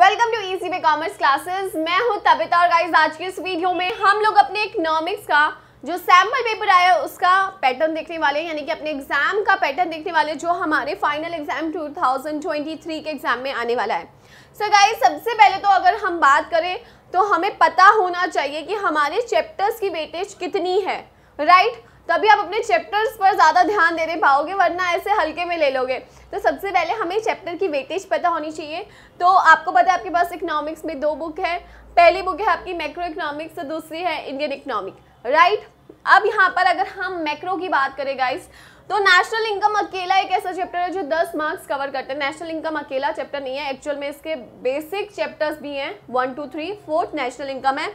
Welcome to easy B commerce classes मैं हूं तबिता और गाइस आज के इस वीडियो में हम लोग अपने इकोनॉमिक्स का जो सैम्पल पेपर आया उसका पैटर्न देखने वाले हैं यानी कि अपने एग्जाम का पैटर्न देखने वाले जो हमारे फाइनल एग्जाम 2023 के एग्जाम में आने वाला है सो so गाइस सबसे पहले तो अगर हम बात करें तो हमें पता होना चाहिए कि हमारे चैप्टर्स की वेटेज कितनी है राइट right? तभी आप अपने चैप्टर्स पर ज़्यादा ध्यान दे पाओगे वरना ऐसे हल्के में ले लोगे तो सबसे पहले हमें चैप्टर की वेटेज पता होनी चाहिए तो आपको पता है आपके पास इकनॉमिक्स में दो बुक है पहली बुक है आपकी मैक्रो इकनॉमिक्स और दूसरी है इंडियन इकनॉमिक राइट अब यहाँ पर अगर हम मैक्रो की बात करें गाइस तो नेशनल इनकम अकेला एक ऐसा चैप्टर है जो 10 मार्क्स कवर करते हैं नेशनल इनकम अकेला चैप्टर नहीं है एक्चुअल में इसके बेसिक चैप्टर्स भी हैं one two three fourth national income है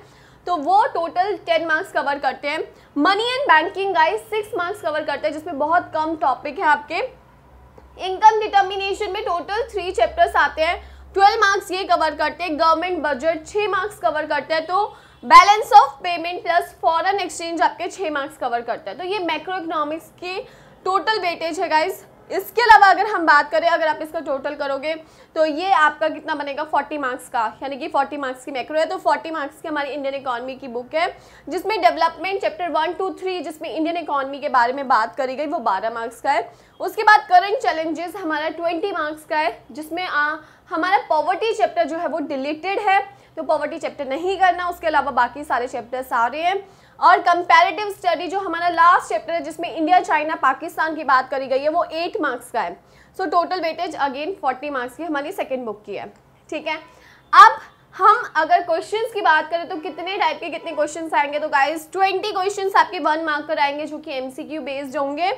तो वो टोटल टेन मार्क्स कवर करते हैं money and banking guys six marks cover करते हैं जिसमें बहुत कम टॉपिक है आपके इनकम डिटर्मिनेशन में टोटल थ्री चैप्टर्स आते हैं ट्वेल्व मार्क्स ये कवर करते हैं गवर्नमेंट बजट छः मार्क्स कवर करते हैं तो balance of payment plus foreign exchange आपके छः मार्क्स कवर करते हैं तो ये मैक्रो इकोनॉमिक्स की टोटल वेटेज है गाइज़ इसके अलावा अगर हम बात करें अगर आप इसका टोटल करोगे तो ये आपका कितना बनेगा 40 मार्क्स का यानी कि 40 मार्क्स की मैक्रो है तो 40 मार्क्स की हमारी इंडियन इकॉनमी की बुक है जिसमें development chapter one two three जिसमें इंडियन इकॉनमी के बारे में बात करी गई वो बारह मार्क्स का है उसके बाद करंट चैलेंजेस हमारा ट्वेंटी मार्क्स का है जिसमें आ, हमारा पॉवर्टी चैप्टर जो है वो डिलीटेड है तो पॉवर्टी चैप्टर नहीं करना उसके अलावा बाकी सारे चैप्टर सारे हैं और कंपैरेटिव स्टडी जो हमारा लास्ट चैप्टर है जिसमें इंडिया चाइना पाकिस्तान की बात करी गई है वो एट मार्क्स का है so total weightage again forty marks की हमारी सेकेंड बुक की है ठीक है अब हम अगर क्वेश्चंस की बात करें तो कितने टाइप के कितने क्वेश्चंस आएंगे तो गाइस 20 क्वेश्चंस आपके वन मार्क कर आएंगे जो कि एमसीक्यू बेस्ड होंगे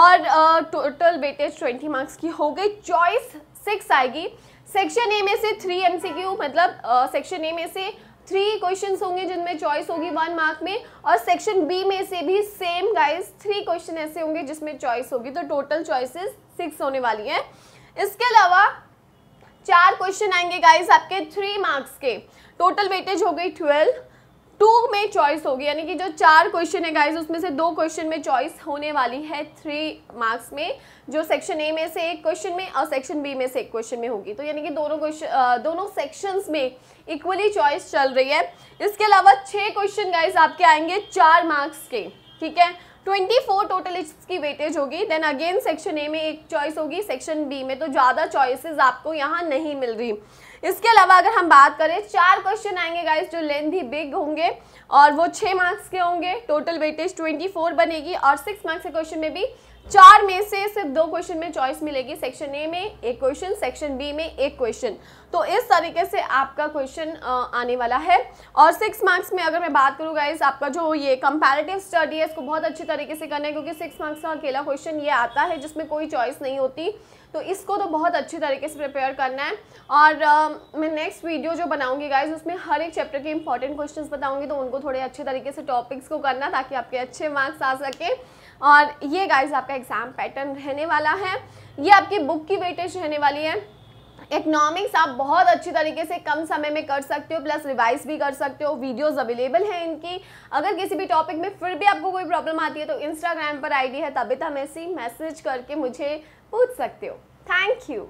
और टोटल वेटेज 20 मार्क्स की हो गई चॉइस सिक्स आएगी सेक्शन ए में से थ्री एमसीक्यू मतलब सेक्शन ए में से थ्री क्वेश्चन होंगे जिनमें चॉइस होगी वन मार्क में और सेक्शन बी में से भी सेम गाइस थ्री क्वेश्चन ऐसे होंगे जिसमें चॉइस होगी तो टोटल चॉइसेस सिक्स होने वाली हैं इसके अलावा चार क्वेश्चन आएंगे गाइस आपके थ्री मार्क्स के टोटल वेटेज हो गई ट्वेल्व टू में चॉइस होगी यानी कि जो चार क्वेश्चन है गाइज उसमें से दो क्वेश्चन में चॉइस होने वाली है थ्री मार्क्स में जो सेक्शन ए में से एक क्वेश्चन में और सेक्शन बी में से एक क्वेश्चन में होगी तो यानी कि दोनों क्वेश्चन दोनों सेक्शंस में इक्वली चॉइस चल रही है इसके अलावा छः क्वेश्चन गाइज आपके आएंगे चार मार्क्स के ठीक है ट्वेंटी फोर टोटल इसकी वेटेज होगी देन अगेन सेक्शन ए में एक चॉइस होगी सेक्शन बी में तो ज़्यादा चॉइसेस आपको यहाँ नहीं मिल रही इसके अलावा अगर हम बात करें चार क्वेश्चन आएंगे गाइस जो लेंथ ही बिग होंगे और वो छः मार्क्स के होंगे टोटल वेटेज ट्वेंटी फोर बनेगी और सिक्स मार्क्स के क्वेश्चन में भी चार में से सिर्फ दो क्वेश्चन में चॉइस मिलेगी सेक्शन ए में एक क्वेश्चन सेक्शन बी में एक क्वेश्चन तो इस तरीके से आपका क्वेश्चन आने वाला है और सिक्स मार्क्स में अगर मैं बात करूँ गाइज आपका जो ये कंपैरेटिव स्टडी है इसको बहुत अच्छी तरीके से करना है क्योंकि सिक्स मार्क्स का अकेला क्वेश्चन ये आता है जिसमें कोई चॉइस नहीं होती तो इसको तो बहुत अच्छे तरीके से प्रिपेयर करना है और आ, मैं नेक्स्ट वीडियो जो बनाऊंगी गाइज उसमें हर एक चैप्टर के इंपॉर्टेंट क्वेश्चंस बताऊंगी तो उनको थोड़े अच्छे तरीके से टॉपिक्स को करना ताकि आपके अच्छे मार्क्स आ सके और ये गाइज आपका एग्ज़ाम पैटर्न रहने वाला है ये आपकी बुक की वेटेज रहने वाली है इकनॉमिक्स आप बहुत अच्छी तरीके से कम समय में कर सकते हो प्लस रिवाइज भी कर सकते हो वीडियोस अवेलेबल हैं इनकी अगर किसी भी टॉपिक में फिर भी आपको कोई प्रॉब्लम आती है तो इंस्टाग्राम पर आईडी है तबिता मैसी मैसेज करके मुझे पूछ सकते हो थैंक यू